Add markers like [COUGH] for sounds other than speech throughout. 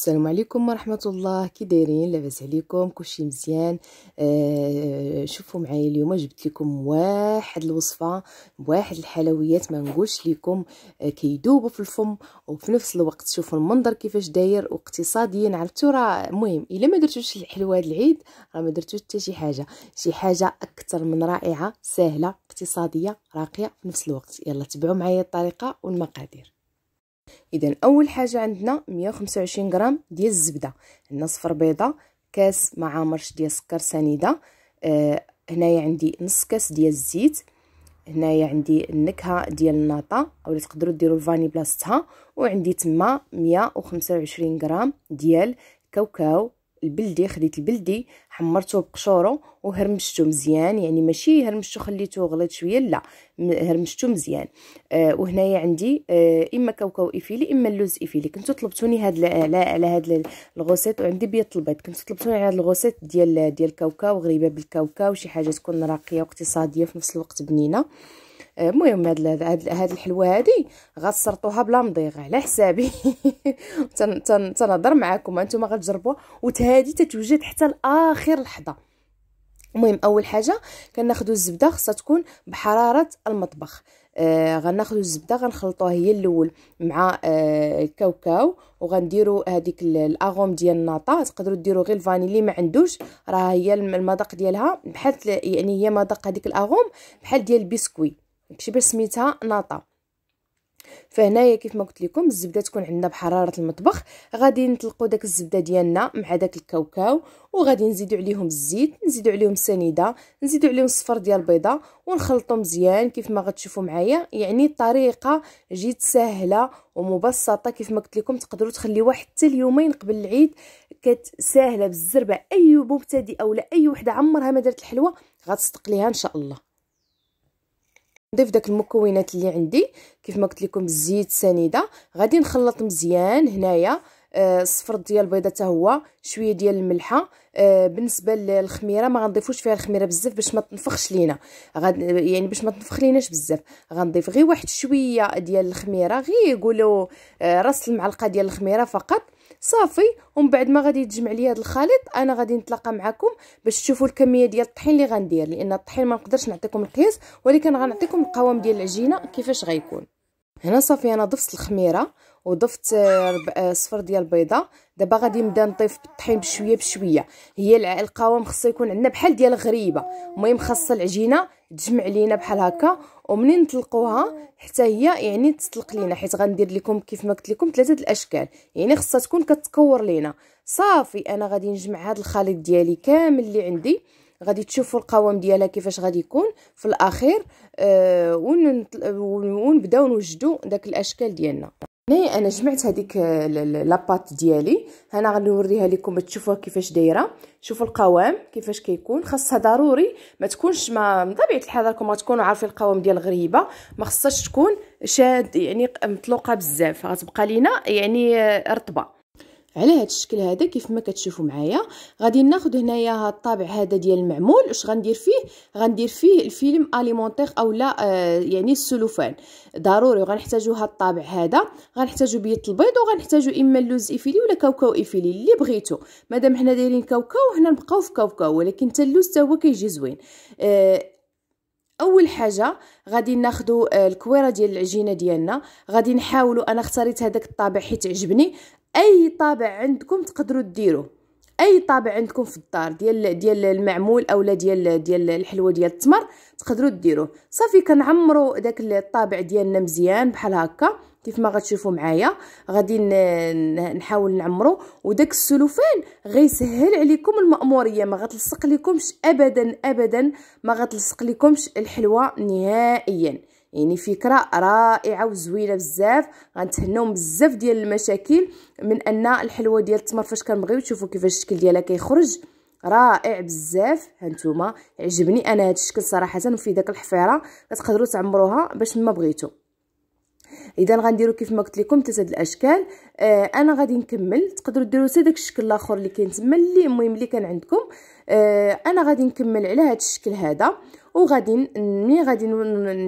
السلام عليكم ورحمه الله كي دايرين لاباس عليكم كلشي مزيان آه شوفوا معايا اليوم جبت لكم واحد الوصفه بواحد الحلويات ما نقولش لكم آه كيدوبوا في الفم وفي نفس الوقت شوفوا المنظر كيفاش داير واقتصاديا عرفتوا راه مهم الا ما درتوش الحلوه هاد العيد راه ما درتوش حتى شي حاجه شي حاجه اكثر من رائعه سهله اقتصاديه راقيه في نفس الوقت يلا تبعوا معايا الطريقه والمقادير اذا اول حاجه عندنا 125 غرام ديال الزبده عندنا صفر بيضه كاس مع مرش ديال السكر سنيده آه هنايا عندي نص كاس ديال الزيت هنايا عندي النكهه ديال الناطه اولا تقدروا ديروا الفاني بلاصتها وعندي تما 125 غرام ديال كاوكاو البلدي خديت البلدي حمرته بقشوره وهرمشته مزيان يعني ماشي هرمشته خليته غليط شويه لا هرمشته مزيان آه وهنايا عندي آه اما كاوكاو ايفيلي اما اللوز ايفيلي كنتو طلبتوني هاد على على هاد الغوسيط وعندي بيض البيض كنتو طلبتوني على هاد الغوسيط ديال ديال كاوكاو غريبه بالكاوكاو شي حاجه تكون راقيه واقتصاديه في نفس الوقت بنينه المهم هاد هاد الحلوه هادي غسرطوها بلا مضيغه على حسابي [LAUGHS] تنهضر معاكم انتم غتجربوها وتهادي تتوجد حتى لاخر لحظه المهم اول حاجه كناخذوا الزبده خصها تكون بحراره المطبخ آه غناخذوا الزبده غنخلطوها هي الاول مع آه الكاوكاو وغنديروا هذيك الاغوم ديال الناطا تقدروا ديروا غير الفاني اللي ما عندوش راه هي المذاق ديالها بحال يعني هي مذاق هذيك الاغوم بحال ديال البسكوي داكشي باش سميتها ناطا فهنايا كيف ما قلت لكم الزبده تكون عندنا بحراره المطبخ غادي نطلقوا داك الزبده ديالنا مع داك الكاوكاو وغادي نزيدوا عليهم الزيت نزيدوا عليهم السنيده نزيدوا عليهم الصفر ديال البيضه ونخلطوا مزيان كيف ما غتشوفوا معايا يعني طريقه جد سهله ومبسطه كيف ما قلت لكم تقدروا تخليوها حتى اليومين قبل العيد ساهله بالزربه اي مبتدئ لا اي وحده عمرها ما دارت الحلوه غتستقليها ان شاء الله نضيف داك المكونات اللي عندي كيف ما قلت لكم الزيت سنيده غادي نخلط مزيان هنايا آه، الصفر آه ديال البيضه حتى هو شويه ديال الملحه آه بالنسبه للخميره ما غنضيفوش فيها الخميره بزاف باش ما تنفخش لينا غاد يعني باش ما تنفخ ليناش بزاف غنضيف غير واحد شويه ديال الخميره غير يقولوا آه راس المعلقه ديال الخميره فقط صافي ومن بعد ما غادي يتجمع لي هذا الخليط انا غادي نتلاقى معكم باش تشوفوا الكميه ديال الطحين اللي غندير لان الطحين ما نقدرش نعطيكم القياس ولكن غنعطيكم القوام ديال العجينه كيفاش غيكون هنا صافي انا ضفت الخميره وضفت آه، آه، صفر ديال البيضه دابا غادي نبدا نطيف بالطحين بشويه بشويه هي القوام خصو يكون عندنا بحال ديال غريبه المهم خاص العجينه تجمع لينا بحال هكا ومنين نطلقوها حتى هي يعني تطلق لينا حيت غندير لكم كيف ما قلت لكم ثلاثه الاشكال يعني خصها تكون كتكور لينا صافي انا غادي نجمع هذا الخليط ديالي كامل اللي عندي غادي تشوفوا القوام ديالها كيفاش غادي يكون في الاخير آه ونبداو نوجدوا داك الاشكال ديالنا هنا انا جمعت هذيك لاباط ديالي هنا غنوريها لكم تشوفوها كيفاش دايره شوفوا القوام كيفاش كيكون خاصها ضروري ما تكونش ما طبيعه الحال راكم غتكونوا عارفين القوام ديال الغريبه ما خصهاش تكون شاد يعني مطلوقه بزاف غتبقى لينا يعني آه، رطبه على هذا الشكل هذا كيف ما كتشوفوا معايا غادي ناخذ هنايا هذا الطابع هذا ديال المعمول واش غندير فيه غندير فيه الفيلم اليمونتيغ اولا آه يعني السلوفان ضروري وغنحتاجو هذا الطابع هذا غنحتاجو بيت البيض وغنحتاجو اما اللوز ايفيلي ولا كاوكاو ايفيلي اللي بغيتو مادام حنا دايرين كاوكاو هنا نبقاو في كاوكاو ولكن حتى اللوز حتى هو كيجي زوين آه اول حاجه غادي ناخذ آه، الكويره ديال العجينه ديالنا غادي نحاولوا انا اختاريت هذاك الطابع حيت عجبني اي طابع عندكم تقدروا ديروه اي طابع عندكم في الدار ديال ديال المعمول اولا ديال ديال الحلوه ديال التمر تقدروا ديروه صافي كنعمروا داك الطابع ديالنا مزيان بحال هكا كيف ما غتشوفوا معايا غادي نحاول نعمرو وداك السلوفان غيسهل عليكم المأموريه ما غتلصق لكمش ابدا ابدا ما غتلصق لكمش الحلوه نهائيا يعني فكره رائعه وزوينه بزاف غنتهناو بزاف ديال المشاكل من ان الحلوه ديال التمر فاش كنبغيو تشوفوا كيفاش الشكل ديالها كيخرج رائع بزاف هانتوما عجبني انا هذا الشكل صراحه وفي داك الحفيره كتقدروا تعمروها باش ما بغيتو اذا غنديرو كيف ما قلت لكم ثلاثه الاشكال آه انا غادي نكمل تقدروا ديروا حتى داك الشكل الاخر اللي كاين تما اللي المهم اللي كان عندكم آه انا غادي نكمل على هذا الشكل هذا وغادي ملي غادي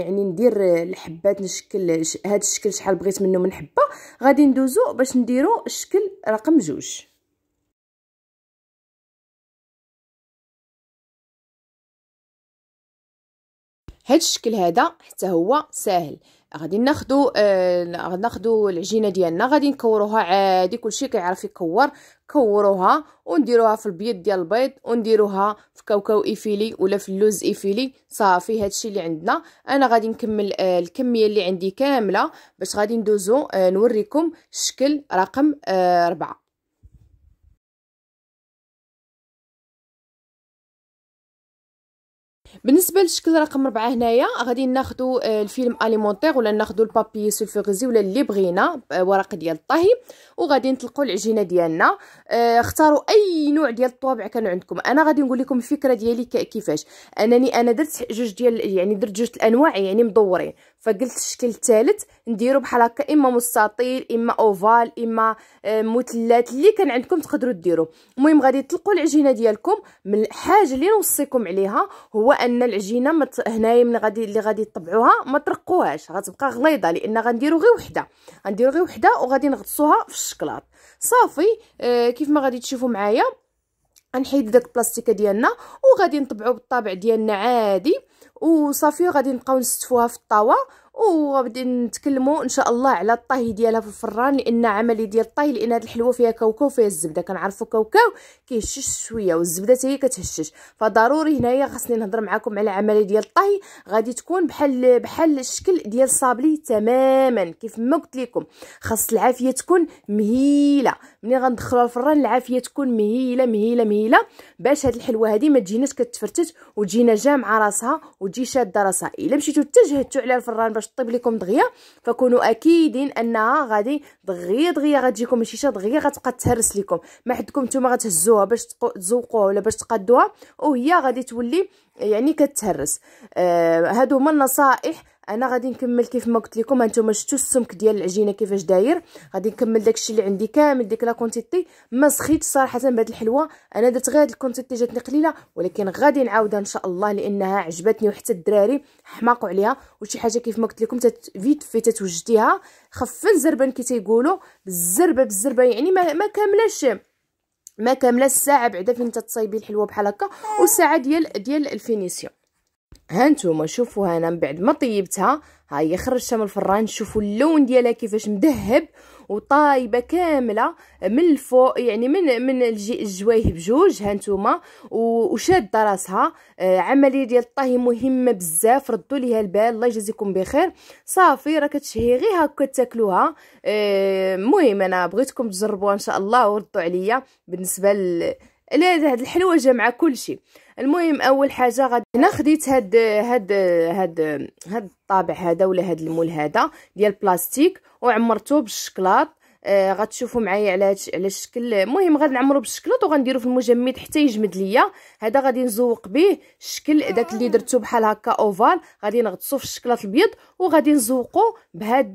يعني ندير الحبات نشكل هذا الشكل شحال بغيت منه من حبه غادي ندوزو باش نديرو الشكل رقم جوج هاد الشكل هذا حتى هو ساهل غادي ناخدو آه غادي ناخدو العجينه ديالنا غادي نكوروها عادي كلشي كيعرف يكور كوروها ونديروها في البيض ديال البيض ونديروها في كاوكاو ايفيلي ولا في اللوز ايفيلي صافي هادشي اللي عندنا انا غادي نكمل آه الكميه اللي عندي كامله باش غادي ندوزو آه نوريكم الشكل رقم آه 4 بالنسبه للشكل رقم 4 هنايا غادي ناخذ آه، الفيلم اليمونتير ولا ناخذ البابي سولفوغيزي ولا اللي بغينا آه، ورق ديال الطهي وغادي نطلقوا العجينه ديالنا آه، اختاروا اي نوع ديال الطوابع كان عندكم انا غادي نقول لكم الفكره ديالي كيفاش انني انا درت جوج ديال يعني درت جوج الانواع يعني مدورين فقلت الشكل الثالث نديرو بحال هكا اما مستطيل اما اوفال اما مثلث اللي كان عندكم تقدروا ديروه المهم غادي تطلقوا العجينه ديالكم من الحاجه اللي نوصيكم عليها هو ان العجينه مت... هنايا من غادي اللي غادي طبعوها ما ترقوهاش غتبقى غليظه لان غنديرو غير وحده غنديرو غير وحده وغادي نغطسوها في الشكلاط صافي آه كيف ما غادي تشوفوا معايا غنحيد داك البلاستيكه ديالنا وغادي نطبعو بالطابع ديالنا عادي وصافي غادي نبقاو نستفوها في الطاوه وغادي نتكلموا ان شاء الله على الطهي ديالها في الفران لان عملي ديال الطهي لان هاد الحلوه فيها كاوكاو وفيها الزبده كنعرفوا كاوكاو كيهشش شويه والزبده حتى هي كتهشش فضروري هنايا خاصني نهضر معكم على عمليه ديال الطهي غادي تكون بحال بحال الشكل ديال صابلي تماما كيف ما قلت لكم خاص العافيه تكون مهيله ملي غندخلوها الفران العافيه تكون مهيله مهيله مهيله باش هاد الحلوه هادي ما تجيناش كتفرتت وتجينا جامعه راسها وتجي شاده راسها الا مشيتو تجهدتو على الفران باش طيب لكم دغيا فكونوا اكيدين انها غادي دغيا دغيا غتجيكم الشيشه دغيا غتبقى تهرس لكم ما حدكم نتوما غتهزوها باش تزوقوها ولا باش تقادوها وهي غادي تولي يعني كتهرس آه هادو هما النصائح انا غادي نكمل كيف ما قلت لكم هانتوما شفتوا السمك ديال العجينه كيفاش داير غادي نكمل داكشي اللي عندي كامل ديك لا كونتيتي ما سخيت صراحه بهاد الحلوه انا درت غير هاد الكونتيتي جاتني قليله ولكن غادي نعاودها ان شاء الله لانها عجبتني وحتى الدراري حماقوا عليها وشي حاجه كيف ما قلت لكم تت فيت في تتوجديها خفن زربن كي تيقولوا بالزربه بالزربه يعني ما, ما كاملاش ما كامله الساعه بعدا فين تتصايبي الحلوه بحال هكا والساعه ديال ديال الفينيسيون هانتوما شوفوا هنا انا من بعد ما طيبتها هاي خرجتها من الفران شوفوا اللون ديالها كيفاش مذهب وطايبه كامله من الفوق يعني من من الجوايه بجوج هانتوما وشاده راسها آه، عمليه ديال الطهي مهمه بزاف ردوا ليها البال الله يجازيكم بخير صافي راه كتشهي غير هكا تاكلوها المهم آه، انا بغيتكم تجربوها ان شاء الله وردوا عليا بالنسبه ل لا هاد الحلوه جامعه كلشي المهم اول حاجه غادي هنا خديت هاد هاد هاد هاد الطابع هذا ولا هاد المول هذا ديال بلاستيك وعمرته بالشكلاط آه غتشوفوا معايا على على الشكل المهم غنعمرو بالشكلاط وغنديرو في المجمد حتى يجمد ليا هذا غادي نزوق به الشكل داك اللي درتو بحال هكا اوفال غادي نغطسو في الشكلاط الابيض وغادي نزوقو بهاد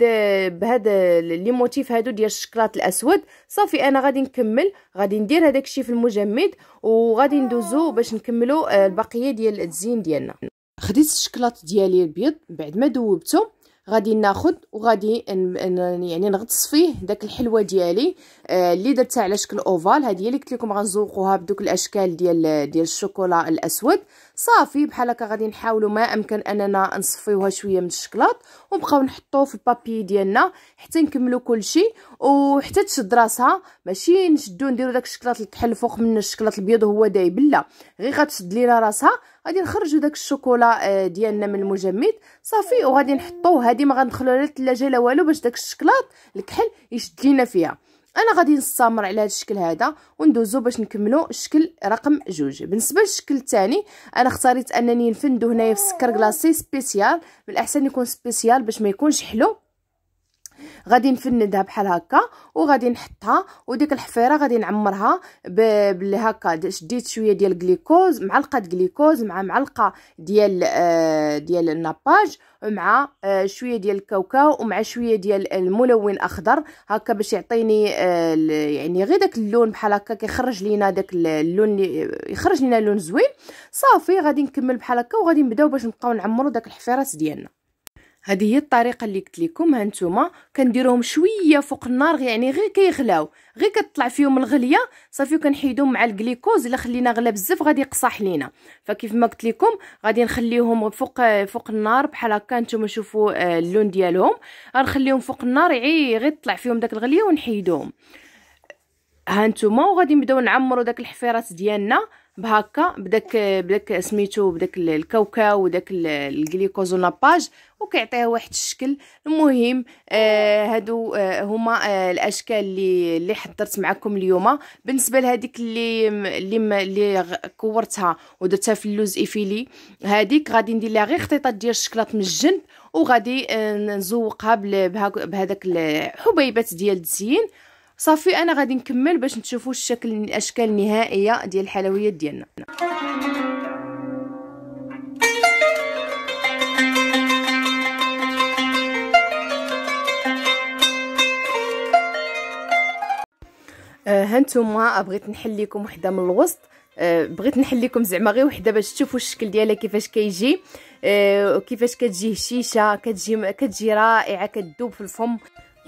بهاد لي موتيف هادو ديال الشكلاط الاسود صافي انا غادي نكمل غادي ندير هذاك الشيء في المجمد وغادي ندوزو باش نكملو آه، البقيه ديال التزيين ديالنا خديت الشكلاط ديالي البيض بعد ما دوبته غادي ناخذ وغادي يعني نغطس فيه داك الحلوه ديالي آه، اللي درتها على شكل اوفال هذه اللي قلت لكم غنزوقوها بدوك الاشكال ديال ديال الشوكولا الاسود صافي بحال هكا غادي نحاولوا ما امكن اننا نصفيوها شويه من الشكلاط ونبقاو نحطوه في البابي ديالنا حتى نكملوا كلشي وحتى تشد راسها ماشي نشدو نديرو داك الشكلاط الكحل فوق من الشكلاط الابيض وهو دايب لا غير غتشد لينا راسها غادي نخرجوا داك الشوكولا آه، ديالنا من المجمد صافي وغادي نحطوه هذه ما غندخلوها لا الثلاجه لا والو باش داك الشكلاط الكحل يشد لينا فيها انا غادي نستمر على هذا الشكل هذا وندوزو باش نكملو الشكل رقم جوج بالنسبه للشكل الثاني انا اختاريت انني نفندو هنايا في السكر كلاصي سبيسيال من الاحسن يكون سبيسيال باش ما يكونش حلو غادي نفندها بحال هكا وغادي نحطها وديك الحفيره غادي نعمرها باللي هكا شديت شويه ديال جليكوز معلقه جليكوز مع معلقه ديال آه ديال الناباج مع آه، شويه ديال الكاوكاو ومع شويه ديال الملون اخضر هكا باش يعطيني آه، يعني غير داك اللون بحال هكا كيخرج لينا داك اللون اللي يخرج لينا لون زوين صافي غادي نكمل بحال هكا وغادي نبداو باش نبقاو نعمرو داك الحفيرات ديالنا هذه هي الطريقه اللي قلت لكم ها نتوما كنديروهم شويه فوق النار يعني غير كيغلاو غير كتطلع فيهم الغليه صافي كنحيدهم مع الجليكوز الا خلينا غلا بزاف غادي يقصح لينا فكيف ما قلت لكم غادي نخليهم فوق فوق النار بحال هكا نتوما شوفوا آه، اللون ديالهم غنخليهم فوق النار عي غير تطلع فيهم داك الغليه ونحيدوهم ها نتوما وغادي نبداو نعمروا داك الحفيرات ديالنا بهكا بداك بداك سميتو بداك الكاوكاو وداك الجليكوزوناباج وكيعطيها واحد الشكل المهم آه هادو آه هما آه الاشكال اللي اللي حضرت معكم اليوم بالنسبه لهذيك اللي اللي اللي كورتها ودرتها في اللوز ايفيلي هذيك غادي ندير لها غير خطيطات ديال الشكلاط من الجنب وغادي آه، نزوقها بهذاك الحبيبات ديال التزيين صافي انا غادي نكمل باش نشوفوا الشكل الاشكال النهائيه ديال الحلويات ديالنا آه، هانتوما بغيت نحل لكم وحده من الوسط آه، بغيت نحل لكم زعما غير وحده باش تشوفوا الشكل ديالها كيفاش كيجي آه، وكيفاش كتجي هشيشه كتجي كتجي رائعه كتذوب في الفم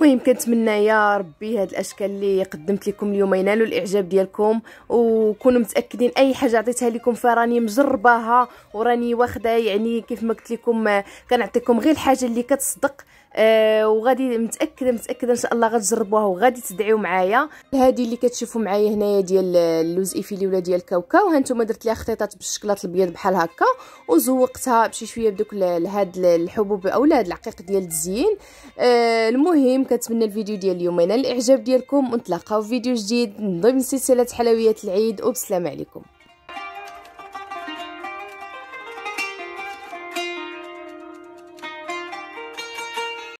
المهم كنتمنى يا ربي هاد الاشكال اللي قدمت لكم اليوم ينالوا الاعجاب ديالكم وكونوا متاكدين اي حاجه عطيتها لكم فراني مجرباها وراني واخده يعني كيف ما قلت لكم آه، كنعطيكم غير الحاجه اللي كتصدق آه وغادي متاكده متاكده ان شاء الله غتجربوها وغادي تدعيو معايا هذه اللي كتشوفوا معايا هنايا ديال اللوز ايفيلي ولا ديال كاوكاو هانتوما نتوما درت ليها خطيطات بالشكلاط الابيض بحال هكا وزوقتها بشي شويه بدوك هاد الحبوب اولا هاد العقيق ديال التزيين آه المهم كنتمنى الفيديو ديال اليوم ينال الاعجاب ديالكم ونتلاقاو في فيديو جديد ضمن سلسله حلويات العيد وبسلام عليكم